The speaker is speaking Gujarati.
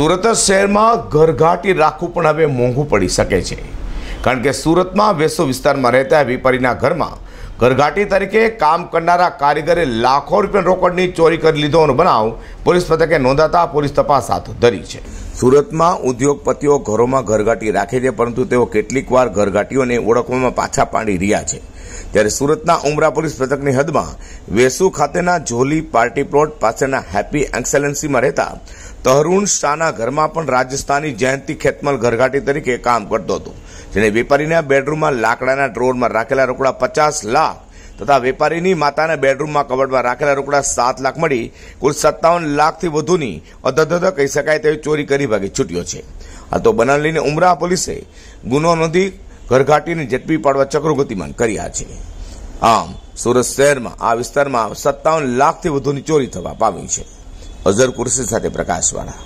સુરત શહેરમાં ઘરઘાટી રાખવું પણ હવે મોંઘું પડી શકે છે કારણ કે સુરતમાં વેસો વિસ્તારમાં રહેતા વેપારીના ઘરમાં ઘરઘાટી તરીકે કામ કરનારા કારીગરે લાખો રૂપિયા રોકડની ચોરી કરી લીધો બનાવ પોલીસ મથકે નોંધાતા પોલીસ તપાસ હાથ ધરી છે સુરતમાં ઉદ્યોગપતિઓ ઘરોમાં ઘરઘાટી રાખે છે પરંતુ તેઓ કેટલીકવાર ઘરઘાટીઓને ઓળખવામાં પાછા પાડી રહ્યા છે ત્યારે સુરતના ઉમરા પોલીસ મથકની હદમાં વેસુ ખાતેના જોલી પાર્ટી પ્લોટ પાસેના હેપી એક્સેલન્સીમાં રહેતા તહરૂણ શાહના ઘરમાં પણ રાજસ્થાની જયંતિ ખેતમલ ઘરઘાટી તરીકે કામ કરતો હતો જેને વેપારીના બેડરૂમમાં લાકડાના ડ્રોરમાં રાખેલા રોકડા પચાસ લાખ તથા વેપારીની માતાના બેડરૂમમાં કબડમાં રાખેલા રોકડા સાત લાખ મળી કુલ સત્તાવન લાખથી વધુની અધધધ કહી શકાય તેવી ચોરી કરી ભાગે છૂટ્યો છે આ તો બનાવ લઈને ઉમરા પોલીસે ગુનો નોંધી ઘરઘાટીને ઝડપી પાડવા ચક્રો ગતિમાન કર્યા છે આમ સુરત શહેરમાં આ વિસ્તારમાં સત્તાવન લાખથી વધુની ચોરી થવા પામી છે અઝર કુરશી સાથે પ્રકાશવાળા